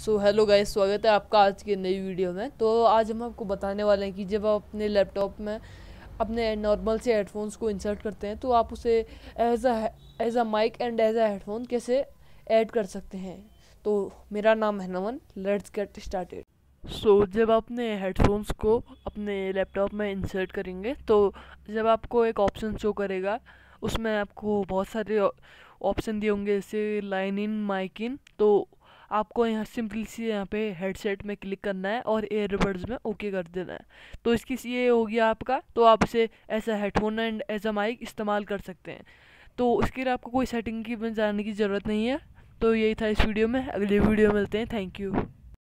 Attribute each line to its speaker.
Speaker 1: so hello guys स्वागत है आपका आज के नई वीडियो में तो आज हम आपको बताने वाले हैं कि जब आप अपने लैपटॉप में अपने नॉर्मल से हेडफोन्स को इंसर्ट करते हैं तो आप उसे as a as a mic and as a headphone कैसे ऐड कर सकते हैं तो मेरा नाम है Naman let's get started so so,
Speaker 2: जब आप अपने हेडफोन्स को अपने लैपटॉप
Speaker 1: में इंसर्ट करेंगे तो जब आपको एक ऑप्शन शो करेगा उसमें आपको बहुत सारे ऑप्शन दिए होंगे जैसे लाइन इन माइक इन तो आपको यहाँ सिंपली सी यहाँ पे हेडसेट में क्लिक करना है और एयरबड्स में ओके कर देना है तो इसकी ये हो गया आपका तो आप इसे as a headphone and as a mic इस्तेमाल कर सकते हैं तो
Speaker 3: उसके लिए आपको कोई सेटिंग की जाने की ज़रूरत नहीं है तो यही था इस वीडियो में अगले वीडियो मिलते हैं थैंक यू